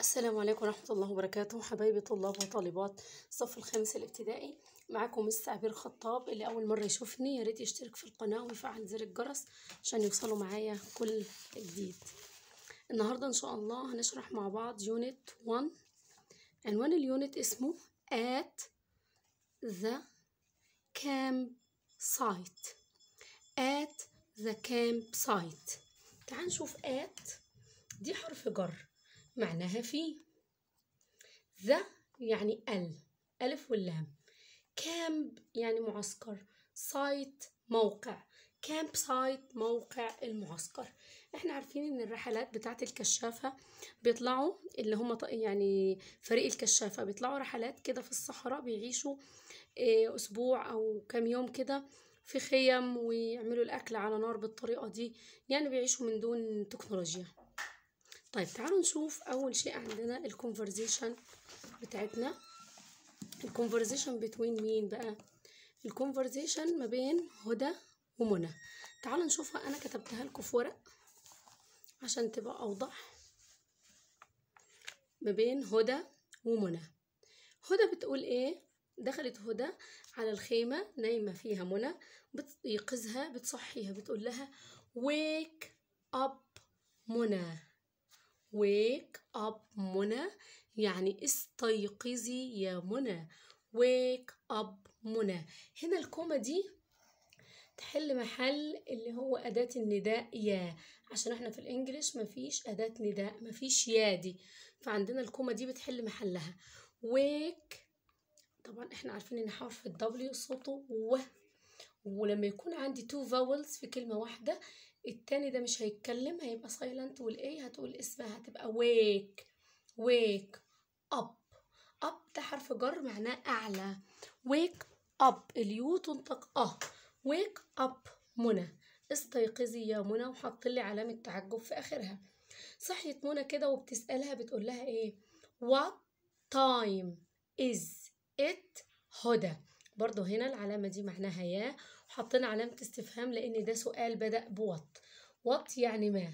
السلام عليكم ورحمة الله وبركاته حبايبي طلاب وطالبات الصف الخامس الابتدائي معاكم السعبير عبير خطاب اللي أول مرة يشوفني ياريت يشترك في القناة ويفعل زر الجرس عشان يوصلوا معايا كل جديد النهاردة إن شاء الله هنشرح مع بعض يونت 1 عنوان اليونت اسمه at the campsite at the campsite تعال نشوف at دي حرف جر معناها في ذا يعني ال ألف واللام كامب يعني معسكر سايت موقع كامب سايت موقع المعسكر احنا عارفين ان الرحلات بتاعه الكشافه بيطلعوا اللي هم يعني فريق الكشافه بيطلعوا رحلات كده في الصحراء بيعيشوا آه، اسبوع او كام يوم كده في خيم ويعملوا الاكل على نار بالطريقه دي يعني بيعيشوا من دون تكنولوجيا طيب تعالوا نشوف اول شيء عندنا الكونفرزيشن بتاعتنا الكونفرزيشن بتوين مين بقى الكونفرزيشن ما بين هدى ومنى تعالوا نشوفها انا كتبتها لكم في ورق عشان تبقى اوضح ما بين هدى ومنى هدى بتقول ايه دخلت هدى على الخيمة نايمة فيها منى بتيقظها بتصحيها بتقول لها ويك اب منى wake up منى يعني استيقظي يا منى wake up منى هنا الكومة دي تحل محل اللي هو أداة النداء يا عشان احنا في الانجليش مفيش أداة نداء مفيش يا دي فعندنا الكومة دي بتحل محلها wake طبعا احنا عارفين ان حرف الدبليو صوته و ولما يكون عندي two vowels في كلمة واحدة التاني ده مش هيتكلم هيبقى سايلنت والاي هتقول اسمها هتبقى ويك ويك اب اب ده حرف جر معناه اعلى ويك اب اليو تنطق اه ويك اب منى استيقظي يا منى وحط لي علامه تعجب في اخرها صحيت منى كده وبتسالها بتقول لها ايه وات تايم از ات هدى برضو هنا العلامة دي معناها يا وحطينا علامة استفهام لأن ده سؤال بدأ بوات وات يعني ما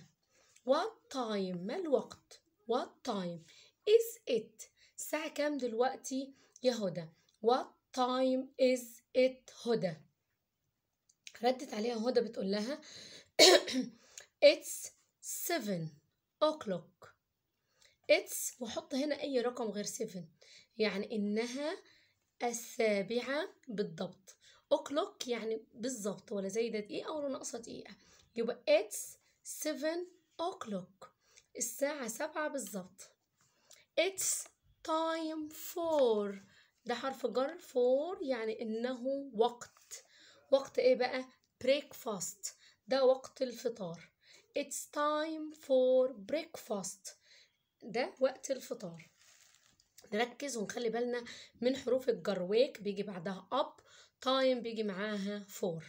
وات تايم ما الوقت وات تايم از ات الساعة كام دلوقتي يا هدى وات تايم از ات هدى ردت عليها هدى بتقول لها اتس 7 أوكلوك اتس وحط هنا اي رقم غير 7 يعني انها السابعة بالضبط أوكلوك يعني بالظبط ولا زايدة دقيقة ولا ناقصة دقيقة يبقى it's seven o'clock الساعة سبعة بالظبط it's time for ده حرف جر for يعني إنه وقت وقت إيه بقى breakfast ده وقت الفطار it's time for breakfast ده وقت الفطار نركز ونخلي بالنا من حروف الجر ويك بيجي بعدها اب تايم بيجي معاها فور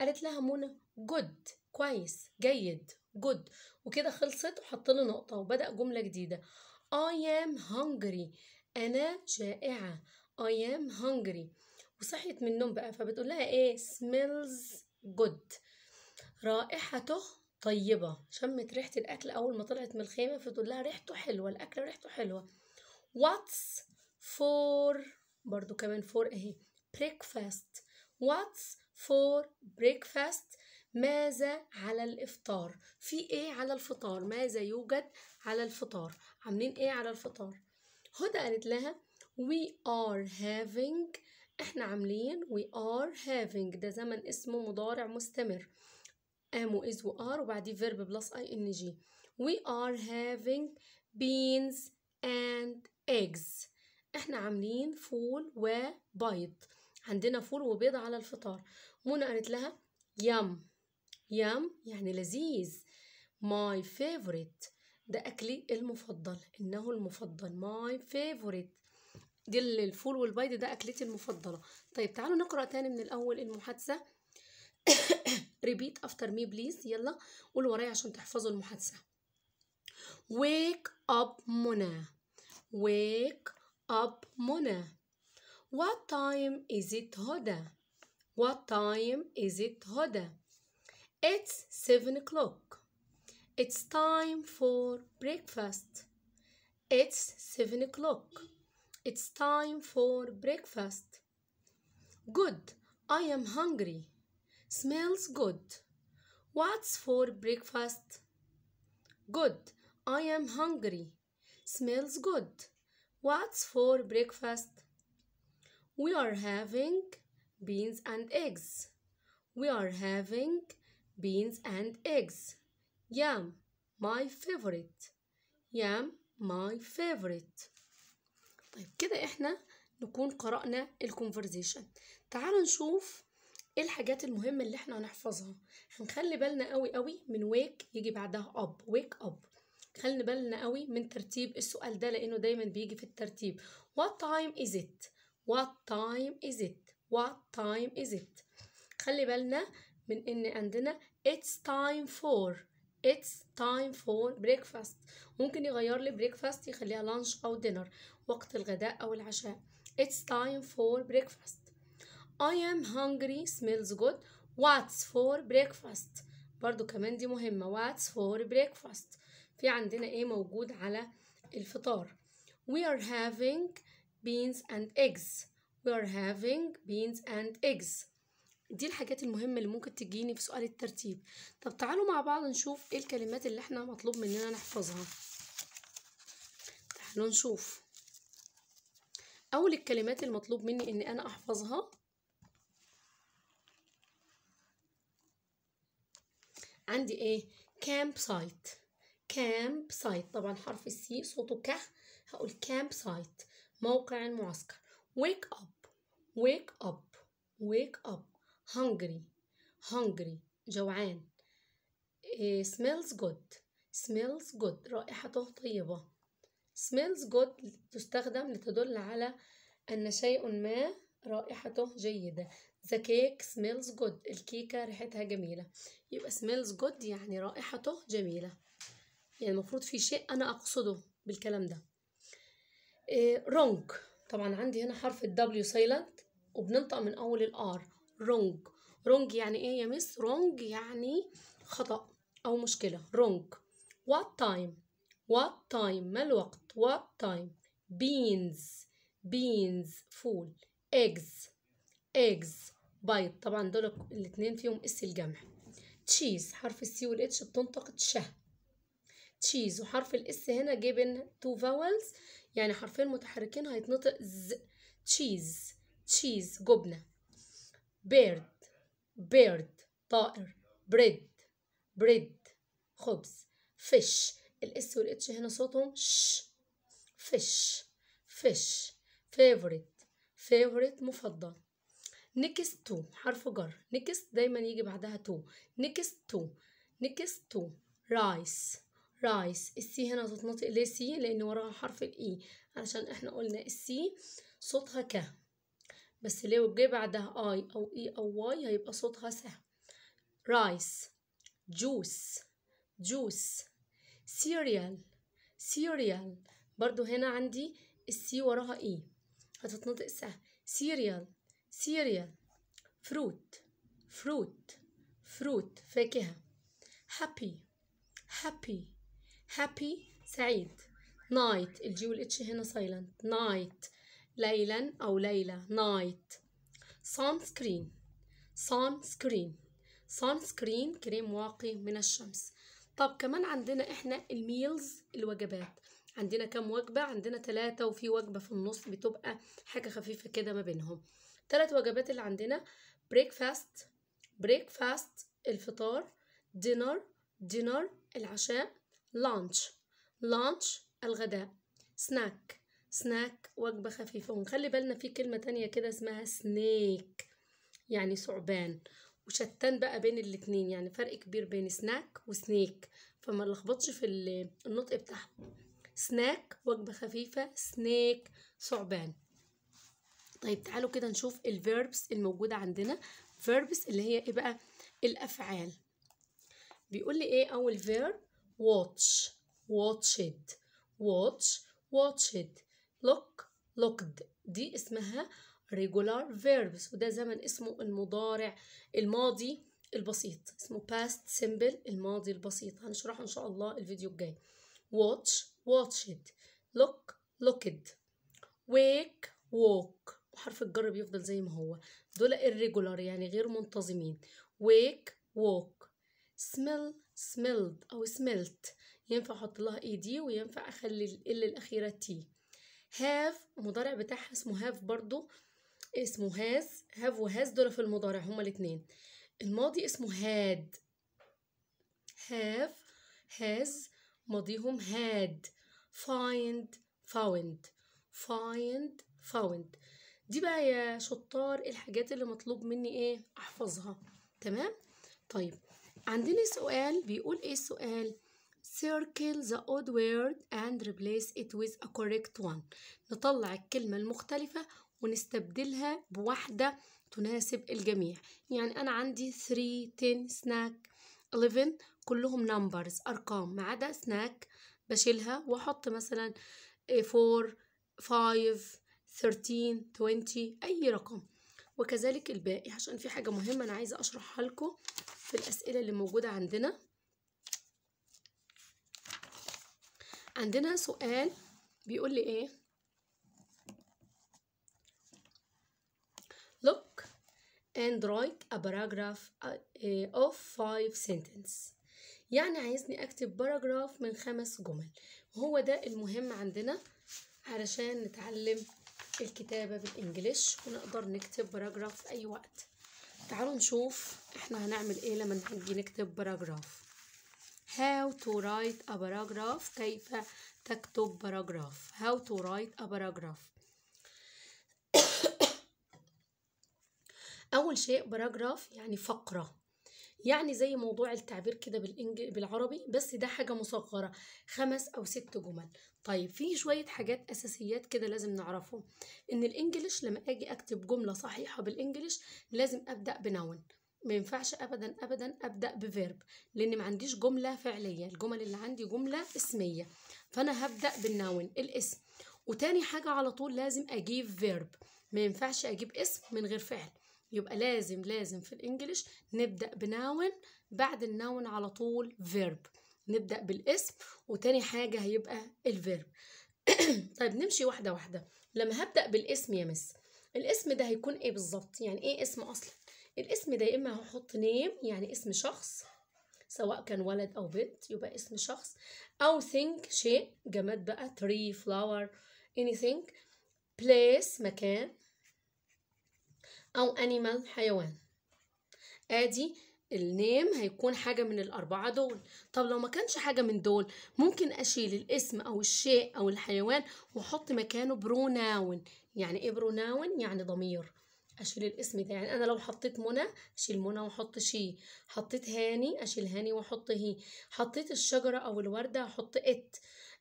قالت لها منى جود كويس جيد جود وكده خلصت وحط له نقطة وبدأ جملة جديدة اي ام هانجري أنا جائعة اي ام هانجري وصحيت من النوم بقى فبتقول لها ايه سميلز جود رائحته طيبة شمت ريحة الأكل أول ما طلعت من الخيمة فتقول لها ريحته حلوة الأكل ريحته حلوة واتس فور برضو كمان فور اهي بريكفاست واتس فور بريكفاست ماذا على الافطار في ايه على الفطار ماذا يوجد على الفطار عاملين ايه على الفطار هدى قالت لها we are having احنا عاملين we are having ده زمن اسمه مضارع مستمر am و is و are وبعديه verb بلس ing we are having beans and eggs احنا عاملين فول وبيض عندنا فول وبيض على الفطار منى قالت لها يم يم يعني لذيذ my favorite ده أكلي المفضل إنه المفضل my favorite دي الفول والبيض ده أكلتي المفضلة طيب تعالوا نقرأ تاني من الأول المحادثة repeat after me please يلا قول ورايا عشان تحفظوا المحادثة wake up منى Wake up Mona. What time is it Hoda? What time is it Hoda? It's 7 o'clock. It's time for breakfast. It's 7 o'clock. It's time for breakfast. Good. I am hungry. Smells good. What's for breakfast? Good. I am hungry. smells good. What's for breakfast? We are having beans and eggs. We are having beans and eggs. Yum, my favorite. Yum, my favorite. طيب كده احنا نكون قرأنا الكونفرزيشن تعالوا نشوف ايه الحاجات المهمة اللي احنا هنحفظها هنخلي بالنا قوي قوي من wake يجي بعدها up wake up خلينا بالنا قوي من ترتيب السؤال ده لانه دايما بيجي في الترتيب what time is it what time is it what time is it خلي بالنا من ان عندنا it's time for it's time for breakfast ممكن يغير لي breakfast يخليها lunch او dinner وقت الغداء او العشاء it's time for breakfast I am hungry smells good what's for breakfast برضو كمان دي مهمة what's for breakfast في عندنا ايه موجود على الفطار we are having beans and eggs we are having beans and eggs دي الحاجات المهمة اللي ممكن تجيني في سؤال الترتيب طب تعالوا مع بعض نشوف ايه الكلمات اللي احنا مطلوب مننا نحفظها تعالوا نشوف اول الكلمات المطلوب مني ان انا احفظها عندي ايه campsite سايت كامب سايت طبعا حرف السي صوته ك هقول كامب سايت موقع المعسكر ويك اب ويك اب ويك اب هانجري هانجري جوعان سميلز جود سميلز جود رائحته طيبة سميلز جود تستخدم لتدل على أن شيء ما رائحته جيدة ذا كيك سميلز جود الكيكة ريحتها جميلة يبقى سميلز جود يعني رائحته جميلة يعني المفروض في شيء أنا أقصده بالكلام ده رونج آه، طبعا عندي هنا حرف الدبليو سايلنت وبننطق من أول الآر رونج رونج يعني إيه يا مس رونج يعني خطأ أو مشكلة رونج وات تايم وات تايم ما الوقت وات تايم بينز بينز فول ايجز ايجز بيض طبعا دول الاتنين فيهم اس الجمع تشيز حرف السي والاتش بتنطق تشه تشيز وحرف الاس هنا جيبن تو فاولز يعني حرفين متحركين هيتنطق ز تشيز تشيز جبنة بيرد بيرد طائر بريد بريد خبز فيش الاس والاتش هنا صوتهم ش فيش فيش فيفوريت فيفوريت مفضل نيكست تو حرف جر نيكست دايما يجي بعدها تو نيكست تو نيكست تو رايس رايس السي هنا هتتنطق ليه سي لان وراها حرف الاي e. علشان احنا قلنا السي صوتها ك بس لو جه بعدها اي او اي e او واي هيبقى صوتها س رايس جوس جوس سيريال سيريال برضو هنا عندي السي وراها اي e. هتتنطق س سيريال سيريال فروت فروت فروت فاكهة happy happy هابي سعيد نايت الجي والاتش هنا سايلنت نايت ليلا أو ليلة صان سكرين صان سكرين كريم واقي من الشمس طب كمان عندنا احنا الميلز الوجبات عندنا كام وجبة عندنا ثلاثة وفي وجبة في النص بتبقى حاجة خفيفة كده ما بينهم ثلاث وجبات اللي عندنا بريكفاست بريكفاست الفطار دينر دينر العشاء لانش لانش الغداء سناك سناك وجبة خفيفة ونخلي بالنا في كلمة تانية كده اسمها سنيك يعني ثعبان وشتان بقى بين الاتنين يعني فرق كبير بين سناك وسنيك فما نلخبطش في النطق بتاعها سناك وجبة خفيفة سنيك ثعبان طيب تعالوا كده نشوف الفيربس الموجودة عندنا فيربس اللي هي ايه بقى الأفعال بيقول لي ايه أول فيرب watch watch it watch watch it look looked دي اسمها regular verbs وده زمن اسمه المضارع الماضي البسيط اسمه past simple الماضي البسيط هنشرحه ان شاء الله الفيديو الجاي watch watch it look looked wake walk وحرف الجر بيفضل زي ما هو دول irregular يعني غير منتظمين wake walk سميل سميلد أو سميلت ينفع أحط لها اي دي وينفع أخلي ال الأخيرة تي هاف المضارع بتاعها اسمه هاف برضو اسمه هاز هاف وهاز دول في المضارع هما الاتنين الماضي اسمه هاد هاف هاز ماضيهم هاد فايند فاوند فايند فاوند دي بقى يا شطار الحاجات اللي مطلوب مني ايه احفظها تمام طيب عندنا سؤال بيقول ايه السؤال circle the odd word and replace it with a correct one نطلع الكلمة المختلفة ونستبدلها بواحدة تناسب الجميع يعني أنا عندي 3 10 snack 11 كلهم numbers أرقام ما عدا snack بشيلها وأحط مثلا 4 5 13 20 أي رقم وكذلك الباقي عشان في حاجة مهمة أنا عايزة أشرحها لكم في الاسئله اللي موجودة عندنا عندنا سؤال بيقول لي ايه look and write a paragraph uh, of five sentences يعني عايزني اكتب باراجراف من خمس جمل هو ده المهم عندنا علشان نتعلم الكتابة بالانجليش ونقدر نكتب باراجراف في اي وقت تعالوا نشوف احنا هنعمل ايه لما نيجي نكتب باراجراف how to write a paragraph كيف تكتب باراجراف how to write a paragraph اول شيء باراجراف يعني فقره يعني زي موضوع التعبير كده بالإنج... بالعربي بس ده حاجة مصغرة خمس أو ست جمل طيب في شوية حاجات أساسيات كده لازم نعرفهم إن الإنجليش لما أجي أكتب جملة صحيحة بالإنجليش لازم أبدأ بنون ما ينفعش ابدا ابدا ابدا بفيرب لان ما عنديش جمله فعليه الجمل اللي عندي جمله اسميه فانا هبدا بالنون الاسم وتاني حاجه على طول لازم اجيب فيرب ما ينفعش اجيب اسم من غير فعل يبقى لازم لازم في الانجليش نبدأ بناون بعد الناون على طول فيرب نبدأ بالاسم وتاني حاجة هيبقى الفيرب طيب نمشي واحدة واحدة لما هبدأ بالاسم يا مس الاسم ده هيكون ايه بالظبط يعني ايه اسم اصلا الاسم ده يا اما هحط نيم يعني اسم شخص سواء كان ولد او بنت يبقى اسم شخص او ثينك شيء جماد بقى tree اني anything place مكان أو animal حيوان ادي النيم هيكون حاجة من الأربعة دول طب لو ما كانش حاجة من دول ممكن أشيل الاسم أو الشيء أو الحيوان وأحط مكانه بروناون يعني إيه بروناون؟ يعني ضمير أشيل الاسم ده يعني أنا لو حطيت منى أشيل منى وأحط شي حطيت هاني أشيل هاني وأحط هي حطيت الشجرة أو الوردة أحط إت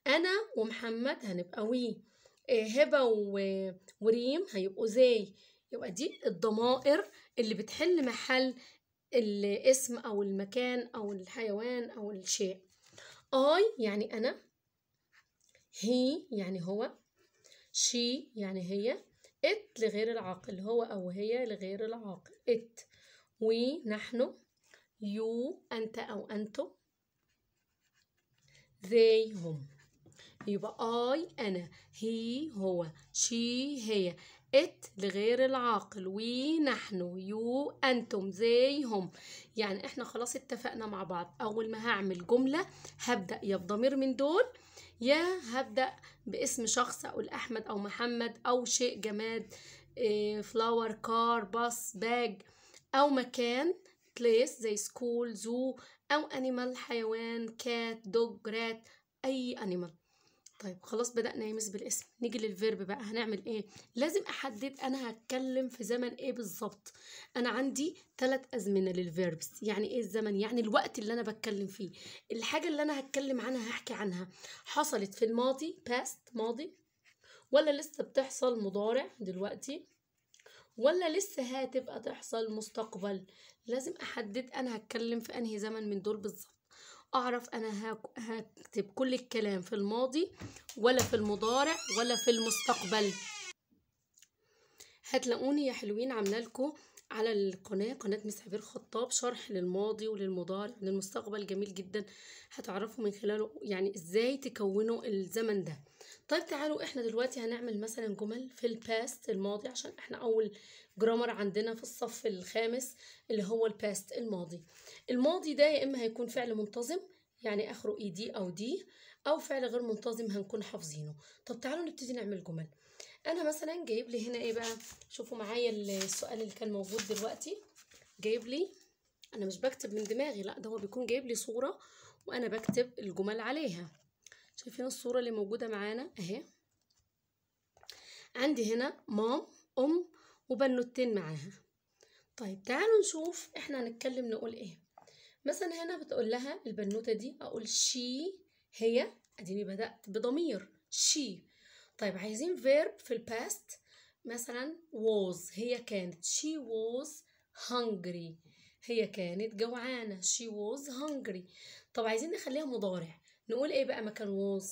أنا ومحمد هنبقى وي إيه، هبة وريم هيبقوا زي يبقى دي الضمائر اللي بتحل محل الاسم أو المكان أو الحيوان أو الشيء I يعني أنا هي يعني هو شي يعني هي ات لغير العاقل هو أو هي لغير العاقل ات وي نحن يو أنت أو أنتم they هم يبقى I أنا هي هو شي هي ات لغير العاقل وي نحن يو انتم زي هم يعني احنا خلاص اتفقنا مع بعض اول ما هعمل جمله هبدا يا بضمير من دول يا هبدا باسم شخص اقول احمد او محمد او شيء جماد فلاور كار باص باج او مكان بليس زي سكول زو او انيمال حيوان كات دوج رات اي انيمال طيب خلاص بدأنا يمس بالاسم نيجي للفيرب بقى هنعمل ايه لازم احدد انا هتكلم في زمن ايه بالظبط انا عندي تلات ازمنة للفيربس يعني ايه الزمن يعني الوقت اللي انا بتكلم فيه الحاجة اللي انا هتكلم عنها هحكي عنها حصلت في الماضي past ماضي ولا لسه بتحصل مضارع دلوقتي ولا لسه هتبقى تحصل مستقبل لازم احدد انا هتكلم في انهي زمن من دول بالظبط اعرف انا هكتب كل الكلام في الماضي ولا في المضارع ولا في المستقبل هتلاقوني يا حلوين عامله لكم على القناه قناه مس عبير خطاب شرح للماضي وللمضارع وللمستقبل جميل جدا هتعرفوا من خلاله يعني ازاي تكونوا الزمن ده طيب تعالوا احنا دلوقتي هنعمل مثلا جمل في الباست الماضي عشان احنا اول جرامر عندنا في الصف الخامس اللي هو الباست الماضي الماضي ده يا اما هيكون فعل منتظم يعني اخره اي دي او دي او فعل غير منتظم هنكون حافظينه طب تعالوا نبتدي نعمل جمل انا مثلا جايب لي هنا ايه بقى شوفوا معايا السؤال اللي كان موجود دلوقتي جايب لي انا مش بكتب من دماغي لا ده هو بيكون جايب لي صوره وانا بكتب الجمل عليها شايفين الصورة اللي موجودة معانا اهي عندي هنا مام ام وبنوتين معاها طيب تعالوا نشوف احنا هنتكلم نقول ايه مثلا هنا بتقول لها البنوتة دي اقول شي هي اديني بدأت بضمير شي طيب عايزين فيرب في الباست مثلا was هي كانت she was hungry هي كانت جوعانة she was hungry طب عايزين نخليها مضارع نقول إيه بقى مكان was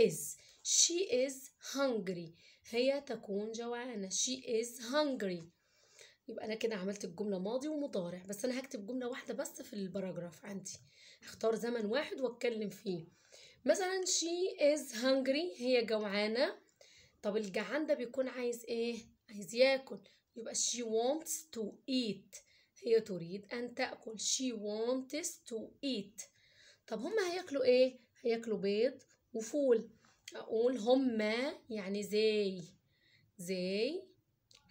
is she is hungry هي تكون جوعانة she is hungry يبقى أنا كده عملت الجملة ماضي ومضارع بس أنا هكتب جملة واحدة بس في الباراجراف عندي هختار زمن واحد واتكلم فيه مثلا she is hungry هي جوعانة طب الجعان ده بيكون عايز ايه؟ عايز ياكل يبقى she wants to eat هي تريد أن تأكل she wants to eat طب هما هياكلوا ايه؟ هياكلوا بيض وفول اقول هما يعني زي زي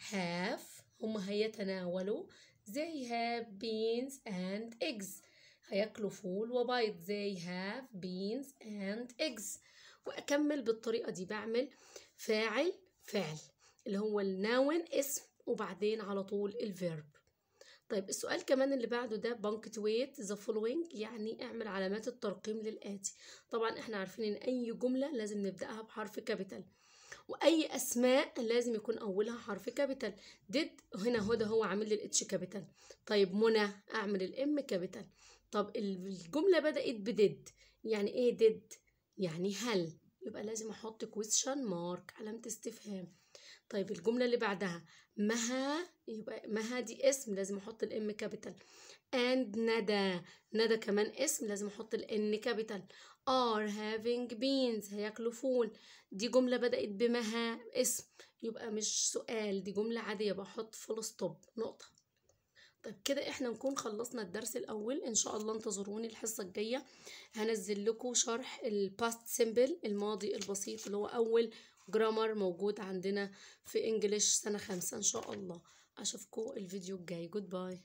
هاف هما هيتناولوا زي هاف بينز اند ايجز هياكلوا فول وبيض زي هاف بينز اند ايجز واكمل بالطريقه دي بعمل فاعل فعل اللي هو الناون اسم وبعدين على طول الفيرب طيب السؤال كمان اللي بعده ده بانكتويت ذا فولوينج يعني اعمل علامات الترقيم للآتي طبعا احنا عارفين ان أي جملة لازم نبدأها بحرف كابيتال واي اسماء لازم يكون اولها حرف كابيتال ديد هنا هو ده هو عامل لي الاتش كابيتال طيب منى اعمل الام كابيتال طب الجمله بدات بديد يعني ايه ديد يعني هل يبقى لازم احط كويشن مارك علامه استفهام طيب الجملة اللي بعدها مها يبقى مها دي اسم لازم احط الام كابيتال اند ندى ندى كمان اسم لازم احط الان كابيتال are having beans هياكلوا فول دي جملة بدأت بمها اسم يبقى مش سؤال دي جملة عادية بحط فول ستوب نقطة طيب كده احنا نكون خلصنا الدرس الاول ان شاء الله انتظروني الحصه الجايه هنزل لكم شرح الباست سيمبل الماضي البسيط اللي هو اول جرامر موجود عندنا في انجليش سنة خمسة ان شاء الله اشوفكم الفيديو الجاي جود باي